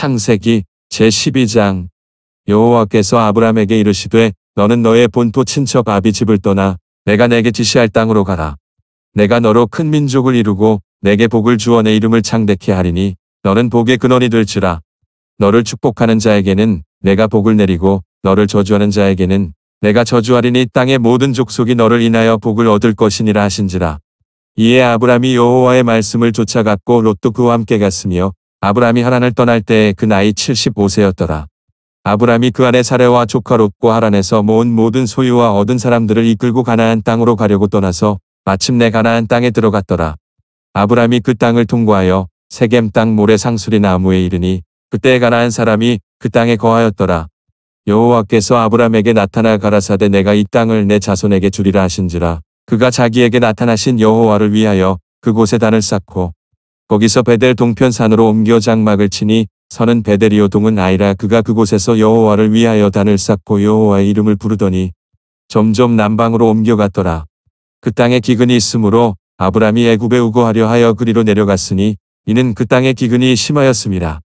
창세기 제12장 여호와께서 아브람에게 이르시되 너는 너의 본토 친척 아비 집을 떠나 내가 내게 지시할 땅으로 가라. 내가 너로 큰 민족을 이루고 내게 복을 주어 내 이름을 창대케 하리니 너는 복의 근원이 될지라. 너를 축복하는 자에게는 내가 복을 내리고 너를 저주하는 자에게는 내가 저주하리니 땅의 모든 족속이 너를 인하여 복을 얻을 것이니라 하신지라. 이에 아브람이 여호와의 말씀을 쫓아갔고 롯도 그와 함께 갔으며 아브라함이 하란을 떠날 때 그 나이 75세였더라. 아브라함이그 안에 사례와 조카 롯과 하란에서 모은 모든 소유와 얻은 사람들을 이끌고 가나안 땅으로 가려고 떠나서 마침내 가나안 땅에 들어갔더라. 아브라함이그 땅을 통과하여 세겜 땅 모래 상수리 나무에 이르니 그때 가나안 사람이 그 땅에 거하였더라. 여호와께서 아브라함에게 나타나 가라사대 내가 이 땅을 내 자손에게 주리라 하신지라 그가 자기에게 나타나신 여호와를 위하여 그곳에 단을 쌓고 거기서 베델 동편산으로 옮겨 장막을 치니 선은 베델이요 동은 아이라 그가 그곳에서 여호와를 위하여 단을 쌓고 여호와의 이름을 부르더니 점점 남방으로 옮겨갔더라. 그 땅에 기근이 있으므로 아브람이 애굽에 우거하려 하여 그리로 내려갔으니 이는 그 땅에 기근이 심하였습니다.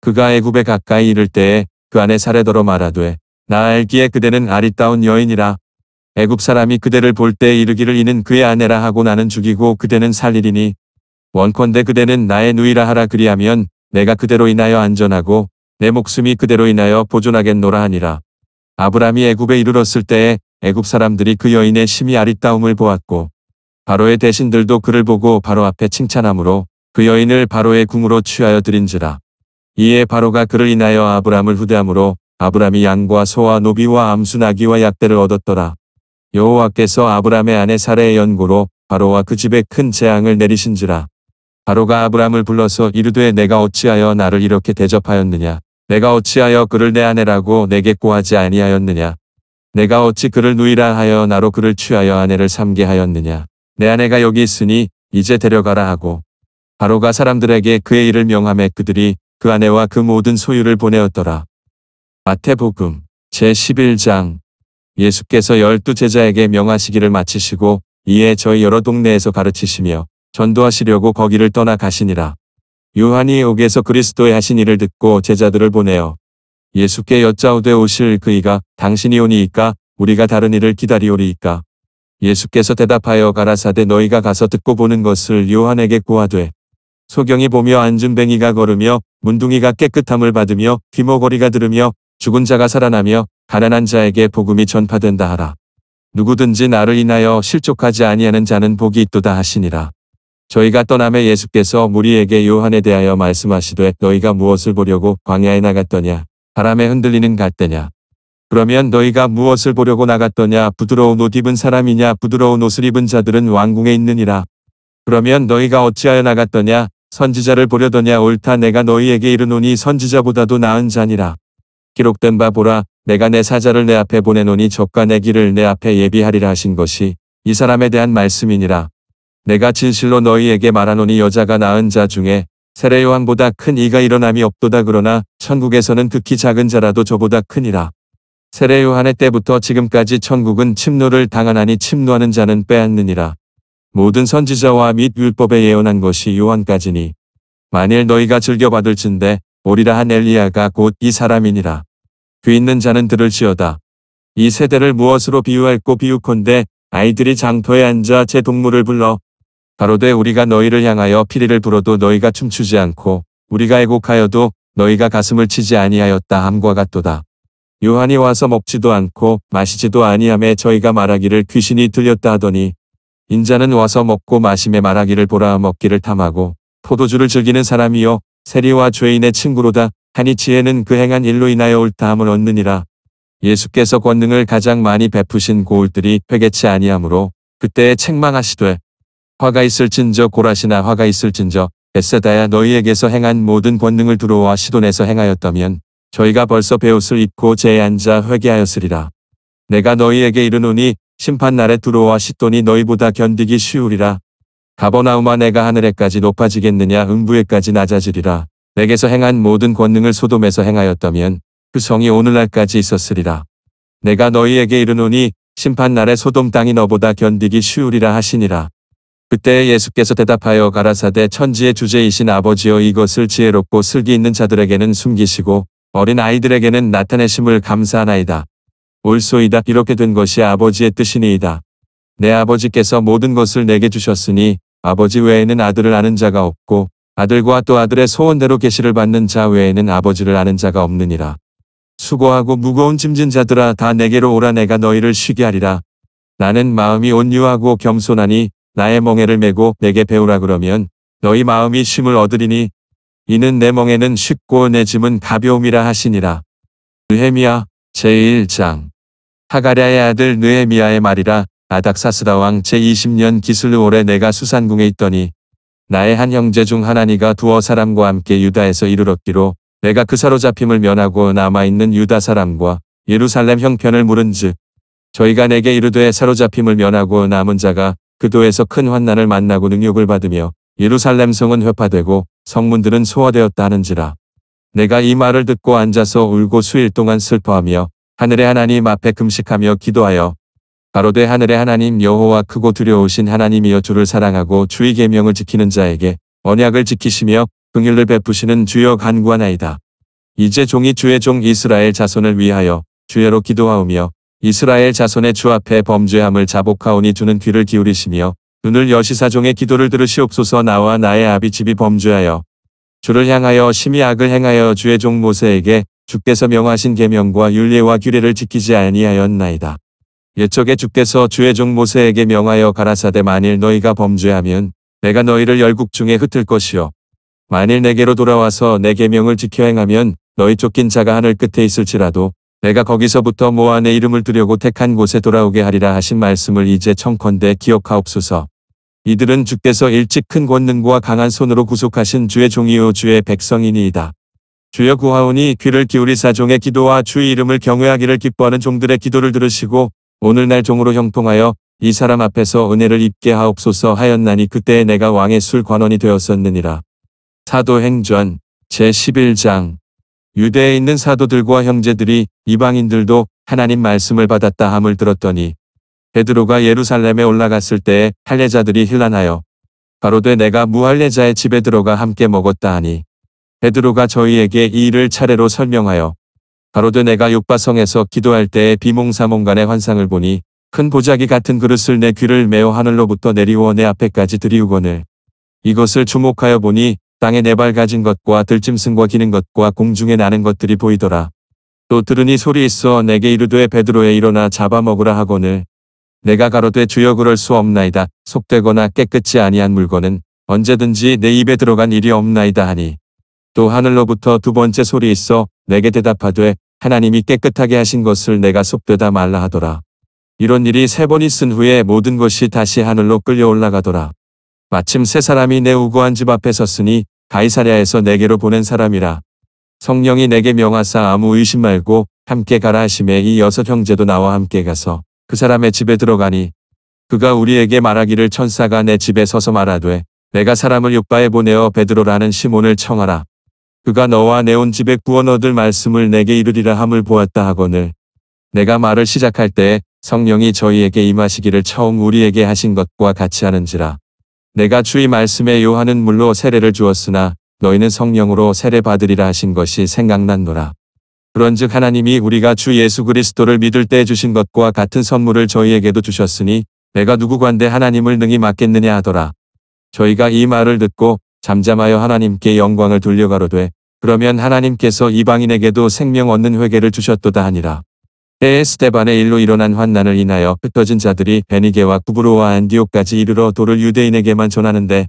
그가 애굽에 가까이 이를 때에 그 안에 사례더러 말하되 나 알기에 그대는 아리따운 여인이라 애굽 사람이 그대를 볼 때 이르기를 이는 그의 아내라 하고 나는 죽이고 그대는 살리리니 원컨대 그대는 나의 누이라 하라 그리하면 내가 그대로 인하여 안전하고 내 목숨이 그대로 인하여 보존하겠노라 하니라. 아브라함이 애굽에 이르렀을 때에 애굽 사람들이 그 여인의 심이 아리따움을 보았고 바로의 대신들도 그를 보고 바로 앞에 칭찬함으로 그 여인을 바로의 궁으로 취하여 드린지라. 이에 바로가 그를 인하여 아브라함을 후대함으로 아브라함이 양과 소와 노비와 암수 나귀와 약대를 얻었더라. 여호와께서 아브라함의 아내 사례의 연고로 바로와 그 집에 큰 재앙을 내리신지라. 바로가 아브람을 불러서 이르되 내가 어찌하여 나를 이렇게 대접하였느냐. 내가 어찌하여 그를 내 아내라고 내게 꼬하지 아니하였느냐. 내가 어찌 그를 누이라 하여 나로 그를 취하여 아내를 삼게 하였느냐. 내 아내가 여기 있으니 이제 데려가라 하고. 바로가 사람들에게 그의 일을 명함해 그들이 그 아내와 그 모든 소유를 보내었더라. 마태복음 제11장 예수께서 열두 제자에게 명하시기를 마치시고 이에 저희 여러 동네에서 가르치시며 전도하시려고 거기를 떠나 가시니라. 요한이 옥에서 그리스도의 하신 일을 듣고 제자들을 보내어 예수께 여짜오되 오실 그이가 당신이 오니이까 우리가 다른 일을 기다리오리이까. 예수께서 대답하여 가라사대 너희가 가서 듣고 보는 것을 요한에게 구하되 소경이 보며 앉은 뱅이가 걸으며 문둥이가 깨끗함을 받으며 귀머거리가 들으며 죽은 자가 살아나며 가난한 자에게 복음이 전파된다 하라. 누구든지 나를 인하여 실족하지 아니하는 자는 복이 있도다 하시니라. 저희가 떠남에 예수께서 무리에게 요한에 대하여 말씀하시되 너희가 무엇을 보려고 광야에 나갔더냐 바람에 흔들리는 갓대냐 그러면 너희가 무엇을 보려고 나갔더냐 부드러운 옷 입은 사람이냐 부드러운 옷을 입은 자들은 왕궁에 있느니라 그러면 너희가 어찌하여 나갔더냐 선지자를 보려더냐 옳다 내가 너희에게 이르노니 선지자보다도 나은 자니라 기록된 바 보라 내가 내 사자를 내 앞에 보내노니 적과 내 길을 내 앞에 예비하리라 하신 것이 이 사람에 대한 말씀이니라 내가 진실로 너희에게 말하노니 여자가 낳은 자 중에 세례요한보다 큰 이가 일어남이 없도다 그러나 천국에서는 극히 작은 자라도 저보다 크니라. 세례요한의 때부터 지금까지 천국은 침노를 당하나니 침노하는 자는 빼앗느니라. 모든 선지자와 및 율법에 예언한 것이 요한까지니 만일 너희가 즐겨받을진대 오리라 한 엘리야가 곧 이 사람이니라. 귀 있는 자는 들을지어다. 이 세대를 무엇으로 비유할꼬 비유컨대 아이들이 장터에 앉아 제 동물을 불러 가로되 우리가 너희를 향하여 피리를 불어도 너희가 춤추지 않고 우리가 애곡하여도 너희가 가슴을 치지 아니하였다 함과 같도다. 요한이 와서 먹지도 않고 마시지도 아니함에 저희가 말하기를 귀신이 들렸다 하더니 인자는 와서 먹고 마심에 말하기를 보라 먹기를 탐하고 포도주를 즐기는 사람이요 세리와 죄인의 친구로다 하니 지혜는 그 행한 일로 인하여 옳다함을 얻느니라. 예수께서 권능을 가장 많이 베푸신 고울들이 회개치 아니하므로 그때에 책망하시되 화가 있을진저 고라시나 화가 있을진저 에세다야 너희에게서 행한 모든 권능을 두로와 시돈에서 행하였다면 저희가 벌써 배옷을 입고 제에 앉아 회개하였으리라. 내가 너희에게 이르노니 심판날에 두로와 시돈이 너희보다 견디기 쉬우리라. 가버나우마 내가 하늘에까지 높아지겠느냐 음부에까지 낮아지리라. 내게서 행한 모든 권능을 소돔에서 행하였다면 그 성이 오늘날까지 있었으리라. 내가 너희에게 이르노니 심판날에 소돔 땅이 너보다 견디기 쉬우리라 하시니라. 그때 예수께서 대답하여 가라사대 천지의 주제이신 아버지여 이것을 지혜롭고 슬기 있는 자들에게는 숨기시고 어린 아이들에게는 나타내심을 감사하나이다. 올소이다 이렇게 된 것이 아버지의 뜻이니이다. 내 아버지께서 모든 것을 내게 주셨으니 아버지 외에는 아들을 아는 자가 없고 아들과 또 아들의 소원대로 계시를 받는 자 외에는 아버지를 아는 자가 없느니라. 수고하고 무거운 짐진 자들아 다 내게로 오라 내가 너희를 쉬게 하리라. 나는 마음이 온유하고 겸손하니 나의 멍에를 메고 내게 배우라 그러면 너희 마음이 쉼을 얻으리니 이는 내 멍에는 쉽고 내 짐은 가벼움이라 하시니라. 느헤미야 제1장 하가랴의 아들 느헤미야의 말이라 아닥사스다 왕 제20년 기슬루올에 내가 수산궁에 있더니 나의 한 형제 중 하나니가 두어 사람과 함께 유다에서 이르렀기로 내가 그 사로잡힘을 면하고 남아있는 유다 사람과 예루살렘 형편을 물은즉 저희가 내게 이르되 사로잡힘을 면하고 남은 자가 그도에서 큰 환난을 만나고 능욕을 받으며 예루살렘 성은 회파되고 성문들은 소화되었다 하는지라. 내가 이 말을 듣고 앉아서 울고 수일 동안 슬퍼하며 하늘의 하나님 앞에 금식하며 기도하여 가로되 하늘의 하나님 여호와 크고 두려우신 하나님이여 주를 사랑하고 주의 계명을 지키는 자에게 언약을 지키시며 긍휼을 베푸시는 주여 간구하나이다. 이제 종이 주의 종 이스라엘 자손을 위하여 주여로 기도하오며 이스라엘 자손의 주 앞에 범죄함을 자복하오니 주는 귀를 기울이시며 눈을 여시사종의 기도를 들으시옵소서 나와 나의 아비 집이 범죄하여 주를 향하여 심히 악을 행하여 주의 종 모세에게 주께서 명하신 계명과 윤례와 규례를 지키지 아니하였나이다. 예적에 주께서 주의 종 모세에게 명하여 가라사대 만일 너희가 범죄하면 내가 너희를 열국 중에 흩을 것이요 만일 내게로 돌아와서 내 계명을 지켜 행하면 너희 쫓긴 자가 하늘 끝에 있을지라도 내가 거기서부터 모아 내 이름을 두려고 택한 곳에 돌아오게 하리라 하신 말씀을 이제 청컨대 기억하옵소서. 이들은 주께서 일찍 큰 권능과 강한 손으로 구속하신 주의 종이요 주의 백성이니이다. 주여 구하오니 귀를 기울이사 종의 기도와 주의 이름을 경외하기를 기뻐하는 종들의 기도를 들으시고 오늘날 종으로 형통하여 이 사람 앞에서 은혜를 입게 하옵소서 하였나니 그때에 내가 왕의 술 관원이 되었었느니라. 사도행전 제11장 유대에 있는 사도들과 형제들이 이방인들도 하나님 말씀을 받았다 함을 들었더니 베드로가 예루살렘에 올라갔을 때에 할례자들이 힐난하여 바로되 내가 무할례자의 집에 들어가 함께 먹었다 하니 베드로가 저희에게 이 일을 차례로 설명하여 바로되 내가 욕바성에서 기도할 때에 비몽사몽간의 환상을 보니 큰 보자기 같은 그릇을 내 귀를 메어 하늘로부터 내리워 내 앞에까지 들이우거늘 이것을 주목하여 보니 땅에 네 발 가진 것과 들짐승과 기는 것과 공중에 나는 것들이 보이더라. 또 들으니 소리 있어 내게 이르되 베드로에 일어나 잡아먹으라 하거늘 내가 가로되 주여 그럴 수 없나이다 속되거나 깨끗이 아니한 물건은 언제든지 내 입에 들어간 일이 없나이다 하니 또 하늘로부터 두 번째 소리 있어 내게 대답하되 하나님이 깨끗하게 하신 것을 내가 속되다 말라 하더라 이런 일이 세번 있은 후에 모든 것이 다시 하늘로 끌려 올라가더라 마침 세 사람이 내 우고한 집 앞에 섰으니 가이사랴에서 내게로 보낸 사람이라. 성령이 내게 명하사 아무 의심 말고 함께 가라 하심에 이 여섯 형제도 나와 함께 가서 그 사람의 집에 들어가니 그가 우리에게 말하기를 천사가 내 집에 서서 말하되 내가 사람을 육바에 보내어 베드로라는 시몬을 청하라. 그가 너와 내 온 집에 구원 얻을 말씀을 내게 이르리라 함을 보았다 하거늘. 내가 말을 시작할 때에 성령이 저희에게 임하시기를 처음 우리에게 하신 것과 같이 하는지라. 내가 주의 말씀에 요한은 물로 세례를 주었으나 너희는 성령으로 세례받으리라 하신 것이 생각났노라. 그런즉 하나님이 우리가 주 예수 그리스도를 믿을 때 주신 것과 같은 선물을 저희에게도 주셨으니 내가 누구 관대 하나님을 능히 맡겠느냐 하더라. 저희가 이 말을 듣고 잠잠하여 하나님께 영광을 돌려가로되 그러면 하나님께서 이방인에게도 생명 얻는 회개를 주셨도다 하니라. 에스테반의 일로 일어난 환난을 인하여 흩어진 자들이 베니게와 구브로와 안디옥까지 이르러 도를 유대인에게만 전하는데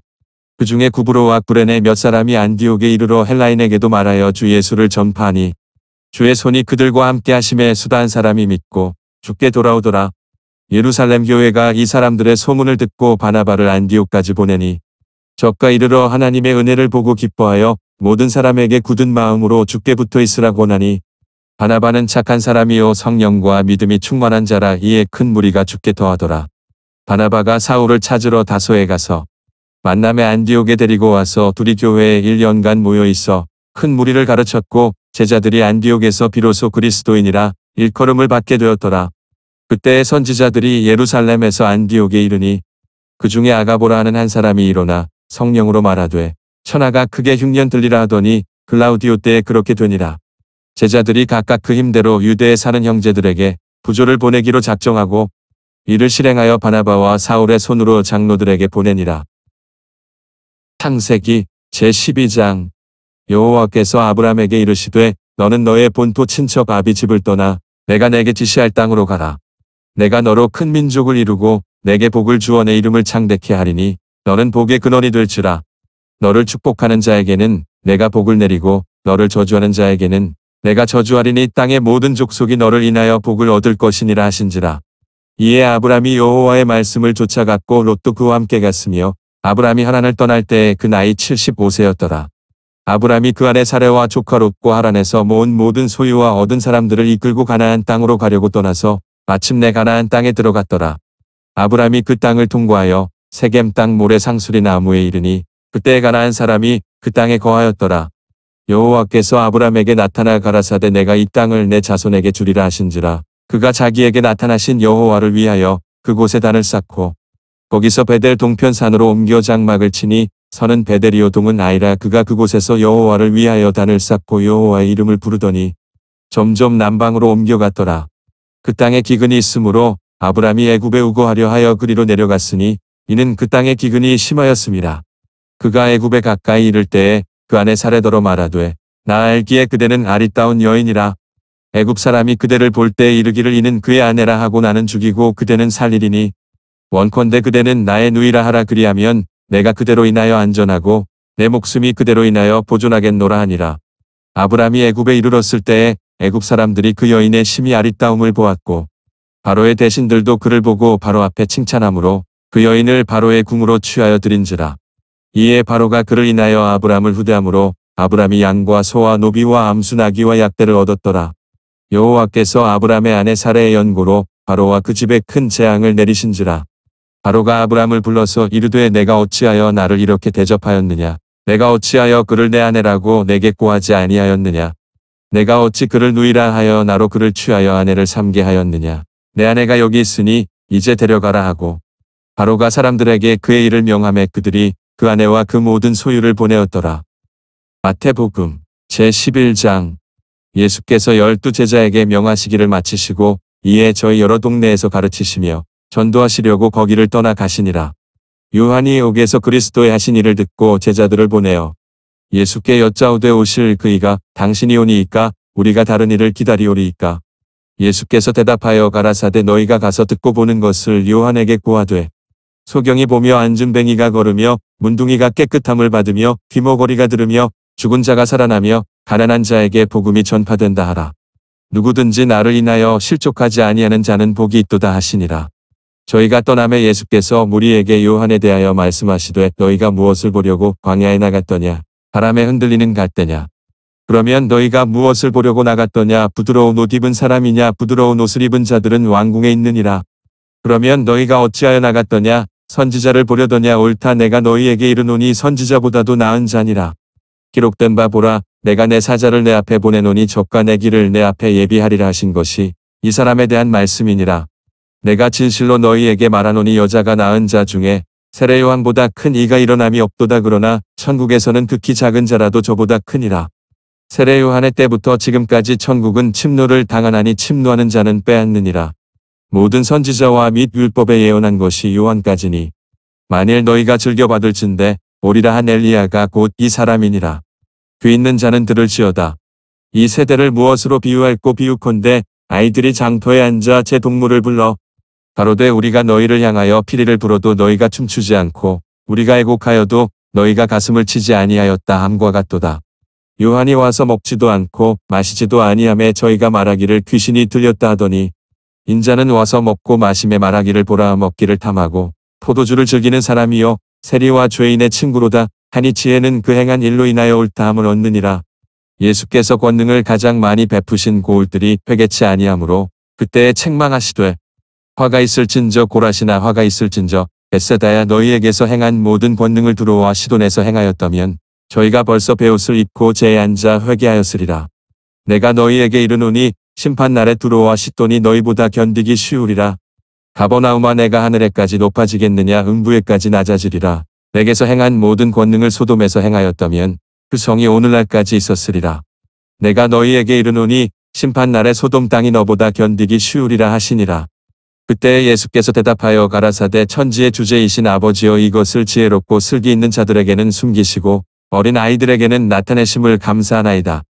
그 중에 구브로와 구레네 몇 사람이 안디옥에 이르러 헬라인에게도 말하여 주 예수를 전파하니 주의 손이 그들과 함께 하심에 수다한 사람이 믿고 죽게 돌아오더라. 예루살렘 교회가 이 사람들의 소문을 듣고 바나바를 안디옥까지 보내니 적과 이르러 하나님의 은혜를 보고 기뻐하여 모든 사람에게 굳은 마음으로 죽게 붙어 있으라고 나니 바나바는 착한 사람이요 성령과 믿음이 충만한 자라 이에 큰 무리가 죽게 더하더라. 바나바가 사울을 찾으러 다소에 가서 만남에 안디옥에 데리고 와서 둘이 교회에 1년간 모여 있어 큰 무리를 가르쳤고 제자들이 안디옥에서 비로소 그리스도인이라 일컬음을 받게 되었더라. 그때의 선지자들이 예루살렘에서 안디옥에 이르니 그 중에 아가보라 하는 한 사람이 일어나 성령으로 말하되 천하가 크게 흉년 들리라 하더니 글라우디오 때에 그렇게 되니라. 제자들이 각각 그 힘대로 유대에 사는 형제들에게 부조를 보내기로 작정하고 이를 실행하여 바나바와 사울의 손으로 장로들에게 보내니라. 창세기 제12장 여호와께서 아브람에게 이르시되 너는 너의 본토 친척 아비 집을 떠나 내가 내게 지시할 땅으로 가라. 내가 너로 큰 민족을 이루고 내게 복을 주어 내 이름을 창대케 하리니 너는 복의 근원이 될지라. 너를 축복하는 자에게는 내가 복을 내리고 너를 저주하는 자에게는 내가 저주하리니 땅의 모든 족속이 너를 인하여 복을 얻을 것이니라 하신지라. 이에 아브람이 여호와의 말씀을 쫓아갔고 롯도 그와 함께 갔으며 아브람이 하란을 떠날 때에 그 나이 75세였더라. 아브람이 그 안에 사례와 조카 롯과 하란에서 모은 모든 소유와 얻은 사람들을 이끌고 가나안 땅으로 가려고 떠나서 마침내 가나안 땅에 들어갔더라. 아브람이 그 땅을 통과하여 세겜 땅 모래 상수리 나무에 이르니 그때 가나안 사람이 그 땅에 거하였더라. 여호와께서 아브람에게 나타나 가라사대 내가 이 땅을 내 자손에게 주리라 하신지라 그가 자기에게 나타나신 여호와를 위하여 그곳에 단을 쌓고 거기서 베델 동편산으로 옮겨 장막을 치니 선은 베델이요 동은 아이라 그가 그곳에서 여호와를 위하여 단을 쌓고 여호와의 이름을 부르더니 점점 남방으로 옮겨갔더라. 그 땅에 기근이 있으므로 아브람이 애굽에 우거하려 하여 그리로 내려갔으니 이는 그 땅에 기근이 심하였습니다. 그가 애굽에 가까이 이를 때에 그 안에 사례더러 말하되 나 알기에 그대는 아리따운 여인이라 애굽 사람이 그대를 볼 때 이르기를 이는 그의 아내라 하고 나는 죽이고 그대는 살리리니 원컨대 그대는 나의 누이라 하라 그리하면 내가 그대로 인하여 안전하고 내 목숨이 그대로 인하여 보존하겠노라 하니라. 아브라함이 애굽에 이르렀을 때에 애굽 사람들이 그 여인의 심히 아리따움을 보았고 바로의 대신들도 그를 보고 바로 앞에 칭찬하므로 그 여인을 바로의 궁으로 취하여 드린지라. 이에 바로가 그를 인하여 아브람을 후대함으로 아브람이 양과 소와 노비와 암수 나귀와 약대를 얻었더라. 여호와께서 아브람의 아내 사례의 연고로 바로와 그 집에 큰 재앙을 내리신지라. 바로가 아브람을 불러서 이르되 내가 어찌하여 나를 이렇게 대접하였느냐. 내가 어찌하여 그를 내 아내라고 내게 꼬하지 아니하였느냐. 내가 어찌 그를 누이라 하여 나로 그를 취하여 아내를 삼게 하였느냐. 내 아내가 여기 있으니 이제 데려가라 하고. 바로가 사람들에게 그의 일을 명함에 그들이 그 아내와 그 모든 소유를 보내었더라. 마태복음 제11장 예수께서 열두 제자에게 명하시기를 마치시고 이에 저희 여러 동네에서 가르치시며 전도하시려고 거기를 떠나 가시니라. 요한이 옥에서 그리스도의 하신 일을 듣고 제자들을 보내어 예수께 여짜오되 오실 그이가 당신이 오니이까 우리가 다른 일을 기다리오리이까. 예수께서 대답하여 가라사대 너희가 가서 듣고 보는 것을 요한에게 구하되 소경이 보며 앉은 뱅이가 걸으며 문둥이가 깨끗함을 받으며 귀머거리가 들으며 죽은 자가 살아나며 가난한 자에게 복음이 전파된다 하라. 누구든지 나를 인하여 실족하지 아니하는 자는 복이 있도다 하시니라. 저희가 떠남에 예수께서 무리에게 요한에 대하여 말씀하시되 너희가 무엇을 보려고 광야에 나갔더냐 바람에 흔들리는 갓대냐 그러면 너희가 무엇을 보려고 나갔더냐 부드러운 옷 입은 사람이냐 부드러운 옷을 입은 자들은 왕궁에 있느니라 그러면 너희가 어찌하여 나갔더냐 선지자를 보려더냐 옳다 내가 너희에게 이르노니 선지자보다도 나은 자니라. 기록된 바 보라 내가 내 사자를 내 앞에 보내노니 적과 내 길을 내 앞에 예비하리라 하신 것이 이 사람에 대한 말씀이니라. 내가 진실로 너희에게 말하노니 여자가 낳은 자 중에 세례요한보다 큰 이가 일어남이 없도다 그러나 천국에서는 극히 작은 자라도 저보다 크니라. 세례요한의 때부터 지금까지 천국은 침노를 당하나니 침노하는 자는 빼앗느니라. 모든 선지자와 및 율법에 예언한 것이 요한까지니 만일 너희가 즐겨받을진대 오리라 한 엘리야가 곧 이 사람이니라. 귀 있는 자는 들을지어다. 이 세대를 무엇으로 비유할꼬 비유컨대 아이들이 장터에 앉아 제 동물을 불러 가로되 우리가 너희를 향하여 피리를 불어도 너희가 춤추지 않고 우리가 애곡하여도 너희가 가슴을 치지 아니하였다 함과 같도다. 요한이 와서 먹지도 않고 마시지도 아니함에 저희가 말하기를 귀신이 들렸다 하더니 인자는 와서 먹고 마심에 말하기를 보라 먹기를 탐하고 포도주를 즐기는 사람이요 세리와 죄인의 친구로다 하니 지혜는 그 행한 일로 인하여 옳다함을 얻느니라. 예수께서 권능을 가장 많이 베푸신 고울들이 회개치 아니하므로 그때에 책망하시되 화가 있을진저 고라시나 화가 있을진저 베세다야 너희에게서 행한 모든 권능을 들어와 시돈에서 행하였다면 저희가 벌써 배옷을 입고 제에 앉아 회개하였으리라. 내가 너희에게 이르노니 심판날에 두로와 시돈이 너희보다 견디기 쉬우리라. 가버나움아 내가 하늘에까지 높아지겠느냐 음부에까지 낮아지리라. 내게서 행한 모든 권능을 소돔에서 행하였다면 그 성이 오늘날까지 있었으리라. 내가 너희에게 이르노니 심판날에 소돔 땅이 너보다 견디기 쉬우리라 하시니라. 그때 예수께서 대답하여 가라사대 천지의 주제이신 아버지여 이것을 지혜롭고 슬기 있는 자들에게는 숨기시고 어린 아이들에게는 나타내심을 감사하나이다.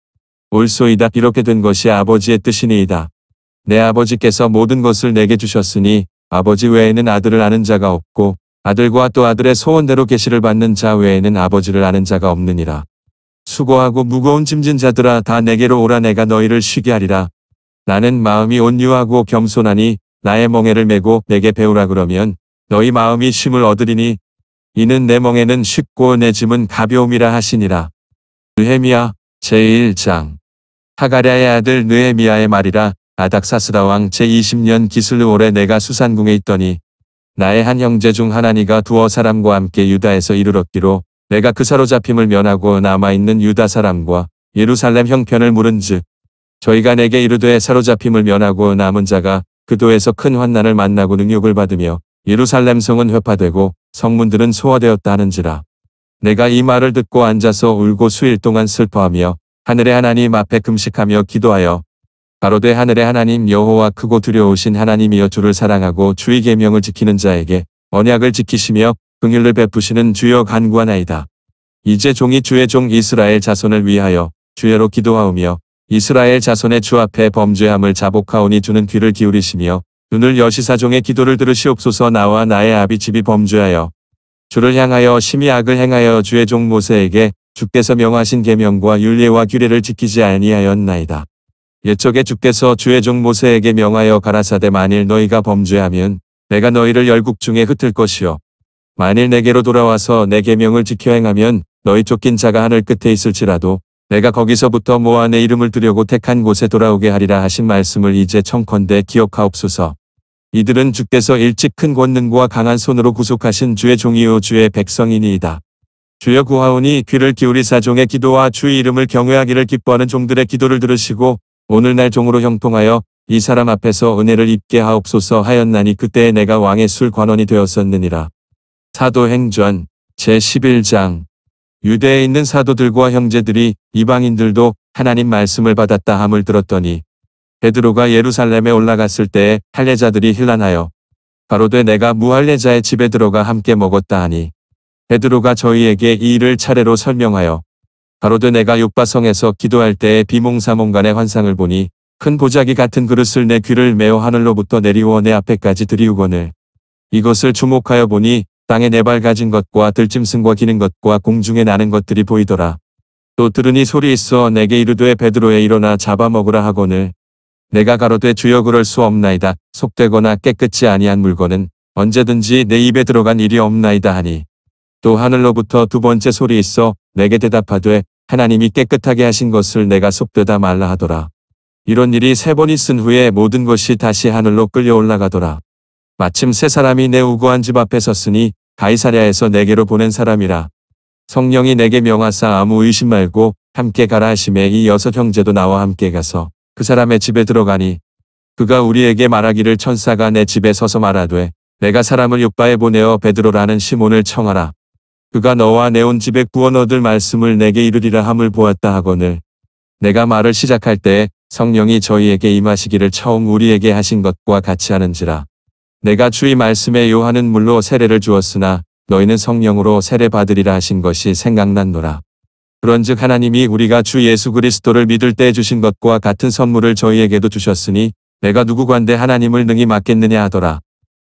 올소이다 이렇게 된 것이 아버지의 뜻이니이다. 내 아버지께서 모든 것을 내게 주셨으니 아버지 외에는 아들을 아는 자가 없고 아들과 또 아들의 소원대로 계시를 받는 자 외에는 아버지를 아는 자가 없느니라. 수고하고 무거운 짐진 자들아 다 내게로 오라 내가 너희를 쉬게 하리라. 나는 마음이 온유하고 겸손하니 나의 멍에를 메고 내게 배우라 그러면 너희 마음이 쉼을 얻으리니 이는 내 멍에는 쉽고 내 짐은 가벼움이라 하시니라. 느헤미야 제1장 하가랴의 아들 느에미아의 말이라 아닥사스다 왕 제20년 기슬루 올에 내가 수산궁에 있더니 나의 한 형제 중 하나니가 두어 사람과 함께 유다에서 이르렀기로 내가 그 사로잡힘을 면하고 남아있는 유다 사람과 예루살렘 형편을 물은즉 저희가 내게 이르되 사로잡힘을 면하고 남은 자가 그도에서 큰 환난을 만나고 능욕을 받으며 예루살렘 성은 회파되고 성문들은 소화되었다 하는지라 내가 이 말을 듣고 앉아서 울고 수일 동안 슬퍼하며 하늘의 하나님 앞에 금식하며 기도하여 바로되 하늘의 하나님 여호와 크고 두려우신 하나님이여 주를 사랑하고 주의 계명을 지키는 자에게 언약을 지키시며 긍휼을 베푸시는 주여 간구하나이다. 이제 종이 주의 종 이스라엘 자손을 위하여 주여로 기도하오며 이스라엘 자손의 주 앞에 범죄함을 자복하오니 주는 귀를 기울이시며 눈을 여시사종의 기도를 들으시옵소서 나와 나의 아비 집이 범죄하여 주를 향하여 심히 악을 행하여 주의 종 모세에게 주께서 명하신 계명과 윤례와 규례를 지키지 아니하였나이다. 옛적에 주께서 주의 종 모세에게 명하여 가라사대 만일 너희가 범죄하면 내가 너희를 열국 중에 흩을 것이요 만일 내게로 돌아와서 내 계명을 지켜 행하면 너희 쫓긴 자가 하늘 끝에 있을지라도 내가 거기서부터 모아 내 이름을 두려고 택한 곳에 돌아오게 하리라 하신 말씀을 이제 청컨대 기억하옵소서. 이들은 주께서 일찍 큰 권능과 강한 손으로 구속하신 주의 종이요 주의 백성이니이다. 주여 구하오니 귀를 기울이 사종의 기도와 주의 이름을 경외하기를 기뻐하는 종들의 기도를 들으시고 오늘날 종으로 형통하여 이 사람 앞에서 은혜를 입게 하옵소서 하였나니 그때에 내가 왕의 술 관원이 되었었느니라. 사도행전 제11장 유대에 있는 사도들과 형제들이 이방인들도 하나님 말씀을 받았다 함을 들었더니 베드로가 예루살렘에 올라갔을 때에 할례자들이 힐난하여 바로되 내가 무할례자의 집에 들어가 함께 먹었다 하니 베드로가 저희에게 이 일을 차례로 설명하여 가로되 내가 육바성에서 기도할 때에 비몽사몽간의 환상을 보니 큰 보자기 같은 그릇을 내 귀를 메어 하늘로부터 내리워 내 앞에까지 들이우거늘 이것을 주목하여 보니 땅에 내발 네 가진 것과 들짐승과 기는 것과 공중에 나는 것들이 보이더라. 또 들으니 소리 있어 내게 이르되 베드로에 일어나 잡아먹으라 하거늘. 내가 가로되 주여 그럴 수 없나이다. 속되거나 깨끗이 아니한 물건은 언제든지 내 입에 들어간 일이 없나이다 하니. 또 하늘로부터 두 번째 소리 있어 내게 대답하되 하나님이 깨끗하게 하신 것을 내가 속되다 말라 하더라. 이런 일이 세번 있은 후에 모든 것이 다시 하늘로 끌려 올라가더라. 마침 세 사람이 내 우거한 집 앞에 섰으니 가이사랴에서 내게로 보낸 사람이라. 성령이 내게 명하사 아무 의심 말고 함께 가라 하심에 이 여섯 형제도 나와 함께 가서 그 사람의 집에 들어가니 그가 우리에게 말하기를 천사가 내 집에 서서 말하되 내가 사람을 육바에 보내어 베드로라는 시몬을 청하라. 그가 너와 내 온 집에 구원 얻을 말씀을 내게 이르리라 함을 보았다 하거늘. 내가 말을 시작할 때 성령이 저희에게 임하시기를 처음 우리에게 하신 것과 같이 하는지라. 내가 주의 말씀에 요한은 물로 세례를 주었으나 너희는 성령으로 세례 받으리라 하신 것이 생각났노라. 그런즉 하나님이 우리가 주 예수 그리스도를 믿을 때 주신 것과 같은 선물을 저희에게도 주셨으니 내가 누구 관대 하나님을 능히 맡겠느냐 하더라.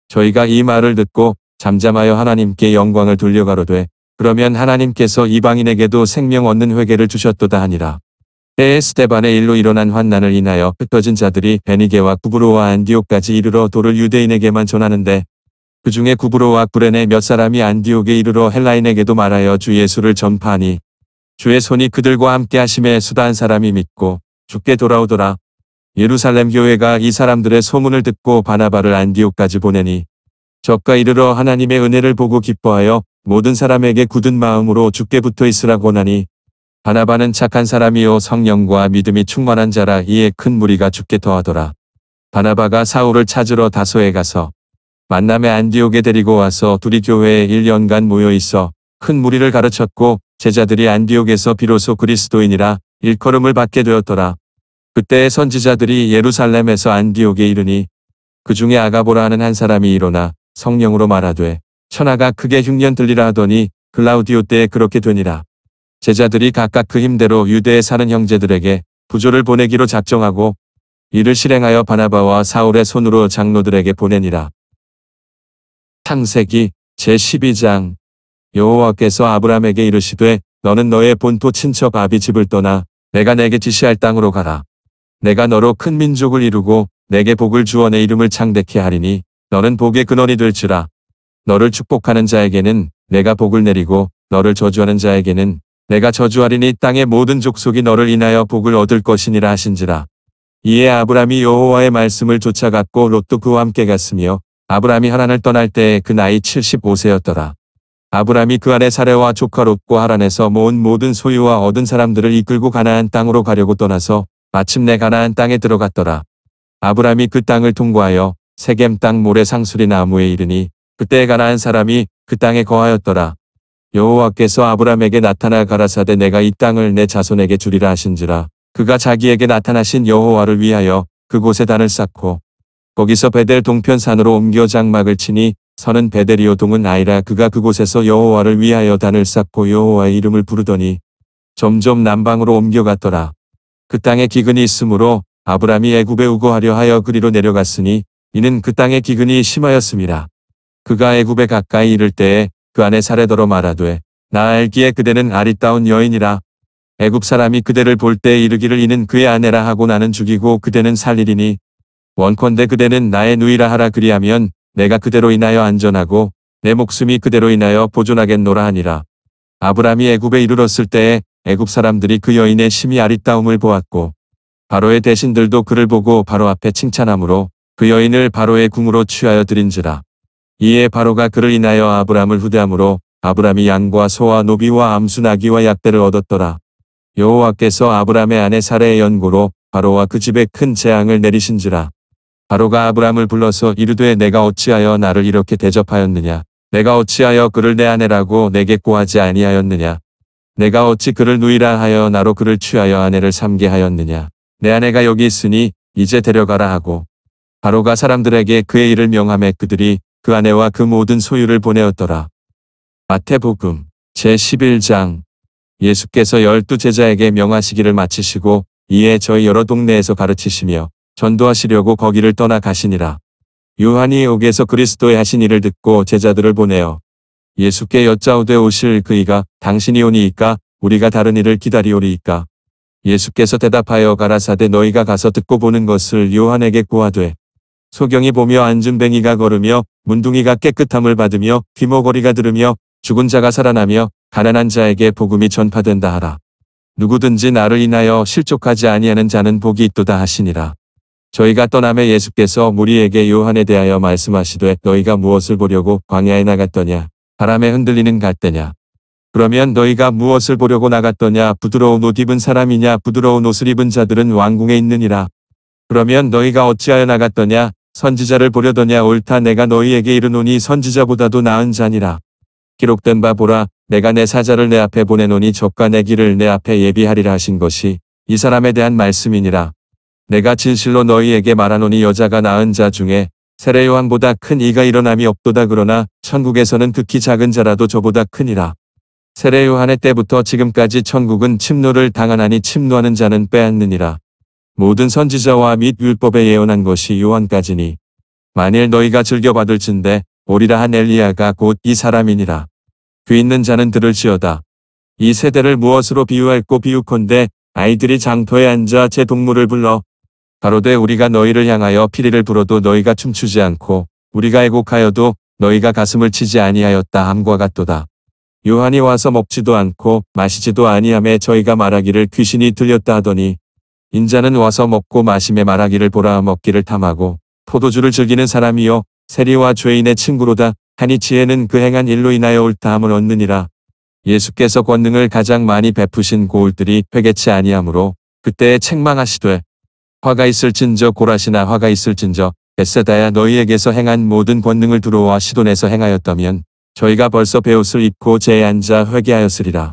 저희가 이 말을 듣고 잠잠하여 하나님께 영광을 돌려가로되 그러면 하나님께서 이방인에게도 생명 얻는 회개를 주셨도다 하니라. 때에 스테반의 일로 일어난 환난을 인하여 흩어진 자들이 베니게와 구브로와 안디옥까지 이르러 도를 유대인에게만 전하는데 그 중에 구브로와 구레네 몇 사람이 안디옥에 이르러 헬라인에게도 말하여 주 예수를 전파하니 주의 손이 그들과 함께 하심에 수다한 사람이 믿고 죽게 돌아오더라. 예루살렘 교회가 이 사람들의 소문을 듣고 바나바를 안디옥까지 보내니 적과 이르러 하나님의 은혜를 보고 기뻐하여 모든 사람에게 굳은 마음으로 죽게 붙어 있으라고 나니 바나바는 착한 사람이요 성령과 믿음이 충만한 자라 이에 큰 무리가 죽게 더하더라. 바나바가 사울을 찾으러 다소에 가서 만남에 안디옥에 데리고 와서 둘이 교회에 1년간 모여 있어 큰 무리를 가르쳤고 제자들이 안디옥에서 비로소 그리스도인이라 일컬음을 받게 되었더라. 그때의 선지자들이 예루살렘에서 안디옥에 이르니 그 중에 아가보라 하는 한 사람이 일어나 성령으로 말하되 천하가 크게 흉년 들리라 하더니 글라우디오 때에 그렇게 되니라. 제자들이 각각 그 힘대로 유대에 사는 형제들에게 부조를 보내기로 작정하고 이를 실행하여 바나바와 사울의 손으로 장로들에게 보내니라. 창세기 제12장 여호와께서 아브람에게 이르시되 너는 너의 본토 친척 아비 집을 떠나 내가 내게 지시할 땅으로 가라. 내가 너로 큰 민족을 이루고 내게 복을 주어 내 이름을 창대케 하리니 너는 복의 근원이 될지라. 너를 축복하는 자에게는 내가 복을 내리고 너를 저주하는 자에게는 내가 저주하리니 땅의 모든 족속이 너를 인하여 복을 얻을 것이니라 하신지라. 이에 아브람이 여호와의 말씀을 쫓아갔고 롯도 그와 함께 갔으며 아브람이 하란을 떠날 때에 그 나이 75세였더라. 아브람이 그 안에 사례와 조카 롯과 하란에서 모은 모든 소유와 얻은 사람들을 이끌고 가나안 땅으로 가려고 떠나서 마침내 가나안 땅에 들어갔더라. 아브람이 그 땅을 통과하여 세겜 땅 모래상수리 나무에 이르니 그때 가나안 사람이 그 땅에 거하였더라. 여호와께서 아브람에게 나타나 가라사대 내가 이 땅을 내 자손에게 주리라 하신지라. 그가 자기에게 나타나신 여호와를 위하여 그곳에 단을 쌓고 거기서 베델 동편 산으로 옮겨 장막을 치니 선은 베델이오 동은 아이라 그가 그곳에서 여호와를 위하여 단을 쌓고 여호와의 이름을 부르더니 점점 남방으로 옮겨갔더라. 그 땅에 기근이 있으므로 아브람이 애굽에 우거하려 하여 그리로 내려갔으니 이는 그 땅에 기근이 심하였습니다. 그가 애굽에 가까이 이를 때에 그 안에 사례더러 말하되 나 알기에 그대는 아리따운 여인이라 애굽 사람이 그대를 볼 때에 이르기를 이는 그의 아내라 하고 나는 죽이고 그대는 살리리니 원컨대 그대는 나의 누이라 하라 그리하면 내가 그대로 인하여 안전하고 내 목숨이 그대로 인하여 보존하겠노라 하니라 아브라함이 애굽에 이르렀을 때에 애굽 사람들이 그 여인의 심히 아리따움을 보았고 바로의 대신들도 그를 보고 바로 앞에 칭찬하므로 그 여인을 바로의 궁으로 취하여 드린지라 이에 바로가 그를 인하여 아브람을 후대함으로 아브람이 양과 소와 노비와 암수나기와 약대를 얻었더라. 여호와께서 아브람의 아내 사례의 연고로 바로와 그 집에 큰 재앙을 내리신지라. 바로가 아브람을 불러서 이르되 내가 어찌하여 나를 이렇게 대접하였느냐. 내가 어찌하여 그를 내 아내라고 내게 꼬하지 아니하였느냐. 내가 어찌 그를 누이라 하여 나로 그를 취하여 아내를 삼게 하였느냐. 내 아내가 여기 있으니 이제 데려가라 하고. 바로가 사람들에게 그의 일을 명함에 그들이 그 아내와 그 모든 소유를 보내었더라. 마태복음 제11장 예수께서 열두 제자에게 명하시기를 마치시고 이에 저희 여러 동네에서 가르치시며 전도하시려고 거기를 떠나 가시니라. 요한이 옥에서 그리스도의 하신 일을 듣고 제자들을 보내어 예수께 여짜오되 오실 그이가 당신이 오니이까 우리가 다른 일을 기다리오리이까. 예수께서 대답하여 가라사대 너희가 가서 듣고 보는 것을 요한에게 구하되 소경이 보며 앉은 뱅이가 걸으며 문둥이가 깨끗함을 받으며 귀머거리가 들으며 죽은 자가 살아나며 가난한 자에게 복음이 전파된다 하라. 누구든지 나를 인하여 실족하지 아니하는 자는 복이 있도다 하시니라. 저희가 떠남에 예수께서 무리에게 요한에 대하여 말씀하시되 너희가 무엇을 보려고 광야에 나갔더냐 바람에 흔들리는 갈대냐 그러면 너희가 무엇을 보려고 나갔더냐 부드러운 옷 입은 사람이냐 부드러운 옷을 입은 자들은 왕궁에 있느니라 그러면 너희가 어찌하여 나갔더냐 선지자를 보려더냐 옳다 내가 너희에게 이르노니 선지자보다도 나은 자니라. 기록된 바 보라 내가 내 사자를 내 앞에 보내노니 적과 내 길을 내 앞에 예비하리라 하신 것이 이 사람에 대한 말씀이니라. 내가 진실로 너희에게 말하노니 여자가 낳은 자 중에 세례요한보다 큰 이가 일어남이 없도다 그러나 천국에서는 극히 작은 자라도 저보다 크니라. 세례요한의 때부터 지금까지 천국은 침노를 당하나니 침노하는 자는 빼앗느니라. 모든 선지자와 및 율법에 예언한 것이 요한까지니 만일 너희가 즐겨받을진대 오리라 한 엘리야가 곧 이 사람이니라. 귀 그 있는 자는 들을지어다. 이 세대를 무엇으로 비유할꼬 비유컨대 아이들이 장터에 앉아 제 동물을 불러 바로되 우리가 너희를 향하여 피리를 불어도 너희가 춤추지 않고 우리가 애곡하여도 너희가 가슴을 치지 아니하였다 함과 같도다. 요한이 와서 먹지도 않고 마시지도 아니함에 저희가 말하기를 귀신이 들렸다 하더니 인자는 와서 먹고 마심에 말하기를 보라 먹기를 탐하고 포도주를 즐기는 사람이요 세리와 죄인의 친구로다 하니 지혜는 그 행한 일로 인하여 옳다함을 얻느니라. 예수께서 권능을 가장 많이 베푸신 고울들이 회개치 아니하므로 그때에 책망하시되 화가 있을진저 고라시나 화가 있을진저 베세다야 너희에게서 행한 모든 권능을 두루와 시돈에서 행하였다면 저희가 벌써 배옷을 입고 제에 앉아 회개하였으리라.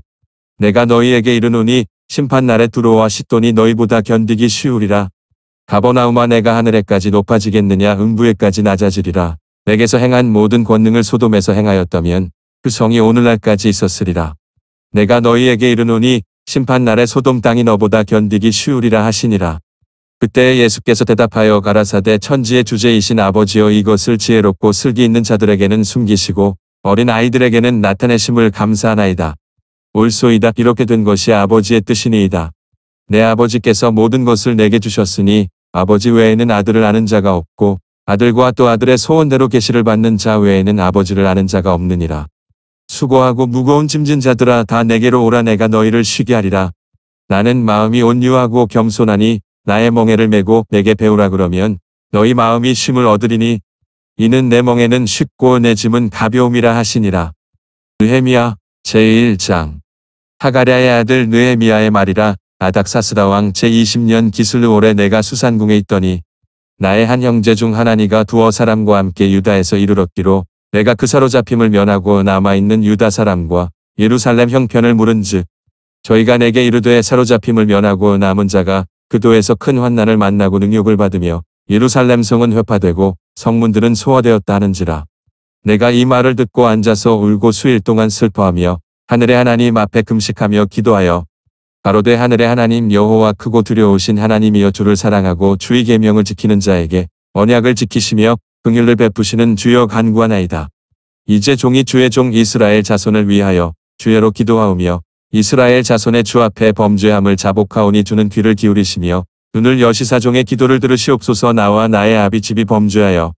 내가 너희에게 이르노니 심판날에 두로와 시돈이 너희보다 견디기 쉬우리라. 가버나움아 내가 하늘에까지 높아지겠느냐 음부에까지 낮아지리라. 내게서 행한 모든 권능을 소돔에서 행하였다면 그 성이 오늘날까지 있었으리라. 내가 너희에게 이르노니 심판날에 소돔 땅이 너보다 견디기 쉬우리라 하시니라. 그때 예수께서 대답하여 가라사대 천지의 주제이신 아버지여 이것을 지혜롭고 슬기 있는 자들에게는 숨기시고 어린 아이들에게는 나타내심을 감사하나이다. 올소이다 이렇게 된 것이 아버지의 뜻이니이다. 내 아버지께서 모든 것을 내게 주셨으니 아버지 외에는 아들을 아는 자가 없고 아들과 또 아들의 소원대로 계시를 받는 자 외에는 아버지를 아는 자가 없느니라. 수고하고 무거운 짐진 자들아 다 내게로 오라 내가 너희를 쉬게 하리라. 나는 마음이 온유하고 겸손하니 나의 멍에를 메고 내게 배우라 그러면 너희 마음이 쉼을 얻으리니 이는 내 멍에는 쉽고 내 짐은 가벼움이라 하시니라. 느헤미야 제1장 하가랴의 아들 느에미야의 말이라 아닥사스다 왕 제20년 기슬루올에 내가 수산궁에 있더니 나의 한 형제 중 하나니가 두어 사람과 함께 유다에서 이르렀기로 내가 그 사로잡힘을 면하고 남아있는 유다 사람과 예루살렘 형편을 물은즉 저희가 내게 이르되 사로잡힘을 면하고 남은 자가 그도에서 큰 환난을 만나고 능욕을 받으며 예루살렘 성은 회파되고 성문들은 소화되었다 하는지라 내가 이 말을 듣고 앉아서 울고 수일 동안 슬퍼하며 하늘의 하나님 앞에 금식하며 기도하여 가로되 하늘의 하나님 여호와 크고 두려우신 하나님이여 주를 사랑하고 주의 계명을 지키는 자에게 언약을 지키시며 긍휼을 베푸시는 주여 간구하나이다. 이제 종이 주의 종 이스라엘 자손을 위하여 주여로 기도하오며 이스라엘 자손의 주 앞에 범죄함을 자복하오니 주는 귀를 기울이시며 눈을 여시사종의 기도를 들으시옵소서 나와 나의 아비 집이 범죄하여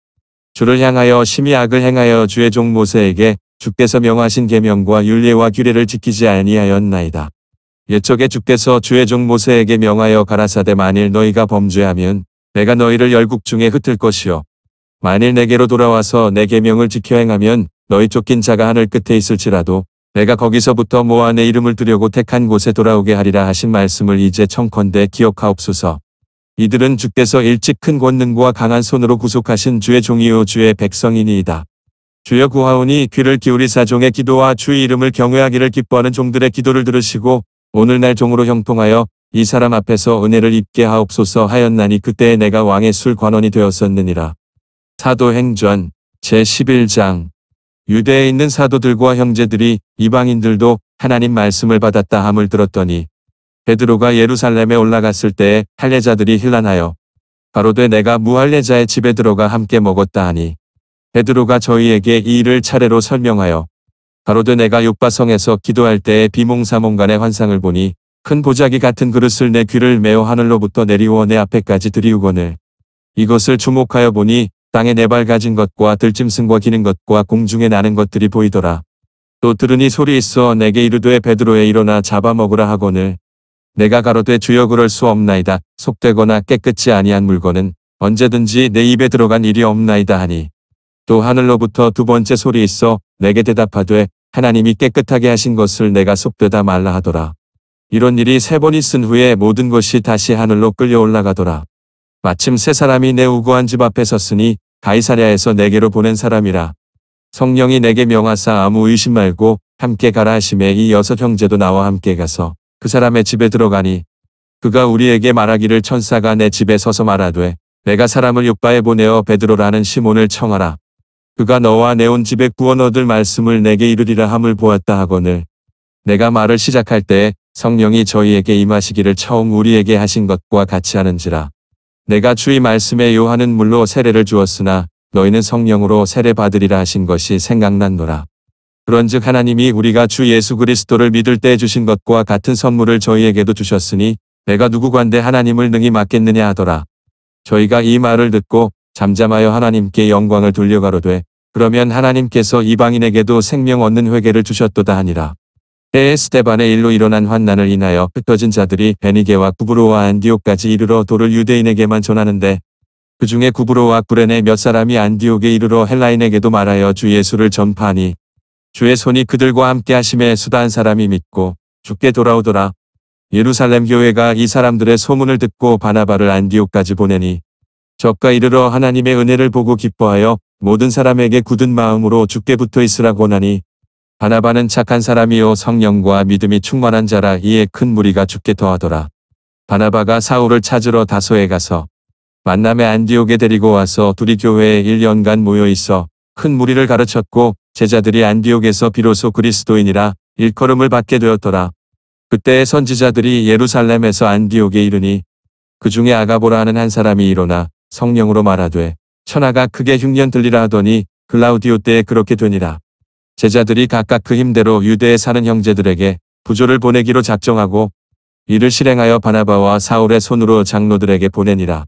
주를 향하여 심히 악을 행하여 주의 종 모세에게 주께서 명하신 계명과 윤례와 규례를 지키지 아니하였나이다. 예적에 주께서 주의 종 모세에게 명하여 가라사대 만일 너희가 범죄하면 내가 너희를 열국 중에 흩을 것이요. 만일 내게로 돌아와서 내 계명을 지켜 행하면 너희 쫓긴 자가 하늘 끝에 있을지라도 내가 거기서부터 모아 뭐 내 이름을 두려고 택한 곳에 돌아오게 하리라 하신 말씀을 이제 청컨대 기억하옵소서. 이들은 주께서 일찍 큰 권능과 강한 손으로 구속하신 주의 종이요 주의 백성이니이다. 주여 구하오니 귀를 기울이사 종의 기도와 주의 이름을 경외하기를 기뻐하는 종들의 기도를 들으시고 오늘날 종으로 형통하여 이 사람 앞에서 은혜를 입게 하옵소서 하였나니 그때에 내가 왕의 술 관원이 되었었느니라. 사도행전 제11장 유대에 있는 사도들과 형제들이 이방인들도 하나님 말씀을 받았다 함을 들었더니 베드로가 예루살렘에 올라갔을 때에 할례자들이 힐난하여 바로되 내가 무할례자의 집에 들어가 함께 먹었다 하니 베드로가 저희에게 이 일을 차례로 설명하여 바로되 내가 욕바성에서 기도할 때에 비몽사몽간의 환상을 보니 큰 보자기 같은 그릇을 내 귀를 메어 하늘로부터 내리워 내 앞에까지 들이우거늘 이것을 주목하여 보니 땅에 네발 가진 것과 들짐승과 기는 것과 공중에 나는 것들이 보이더라 또 들으니 소리 있어 내게 이르되 베드로에 일어나 잡아먹으라 하거늘 내가 가로되 주여 그럴 수 없나이다. 속되거나 깨끗이 아니한 물건은 언제든지 내 입에 들어간 일이 없나이다 하니 또 하늘로부터 두 번째 소리 있어 내게 대답하되 하나님이 깨끗하게 하신 것을 내가 속되다 말라 하더라. 이런 일이 세번 있은 후에 모든 것이 다시 하늘로 끌려 올라가더라. 마침 세 사람이 내우고한집 앞에 섰으니 가이사랴에서 내게로 보낸 사람이라. 성령이 내게 명하사 아무 의심 말고 함께 가라 하심에 이 여섯 형제도 나와 함께 가서 그 사람의 집에 들어가니 그가 우리에게 말하기를 천사가 내 집에 서서 말하되 내가 사람을 육바에 보내어 베드로라는 시몬을 청하라. 그가 너와 내 온 집에 구원 얻을 말씀을 내게 이르리라 함을 보았다 하거늘. 내가 말을 시작할 때에 성령이 저희에게 임하시기를 처음 우리에게 하신 것과 같이 하는지라. 내가 주의 말씀에 요하는 물로 세례를 주었으나 너희는 성령으로 세례 받으리라 하신 것이 생각난노라. 그런즉 하나님이 우리가 주 예수 그리스도를 믿을 때 주신 것과 같은 선물을 저희에게도 주셨으니 내가 누구 관대 하나님을 능히 맡겠느냐 하더라. 저희가 이 말을 듣고 잠잠하여 하나님께 영광을 돌려가로되 그러면 하나님께서 이방인에게도 생명 얻는 회개를 주셨도다 하니라. 때에 스테반의 일로 일어난 환난을 인하여 흩어진 자들이 베니게와 구브로와 안디옥까지 이르러 도를 유대인에게만 전하는데 그 중에 구브로와 구레네 몇 사람이 안디옥에 이르러 헬라인에게도 말하여 주 예수를 전파하니 주의 손이 그들과 함께 하심에 수다한 사람이 믿고 죽게 돌아오더라. 예루살렘 교회가 이 사람들의 소문을 듣고 바나바를 안디옥까지 보내니 적과 이르러 하나님의 은혜를 보고 기뻐하여 모든 사람에게 굳은 마음으로 죽게 붙어 있으라 고나니 바나바는 착한 사람이요 성령과 믿음이 충만한 자라 이에 큰 무리가 죽게 더하더라. 바나바가 사울을 찾으러 다소에 가서 만남에 안디옥에 데리고 와서 둘이 교회에 1년간 모여 있어 큰 무리를 가르쳤고 제자들이 안디옥에서 비로소 그리스도인이라 일컬음을 받게 되었더라. 그때의 선지자들이 예루살렘에서 안디옥에 이르니 그 중에 아가보라 하는 한 사람이 일어나 성령으로 말하되 천하가 크게 흉년 들리라 하더니 글라우디오 때에 그렇게 되니라. 제자들이 각각 그 힘대로 유대에 사는 형제들에게 부조를 보내기로 작정하고 이를 실행하여 바나바와 사울의 손으로 장로들에게 보내니라.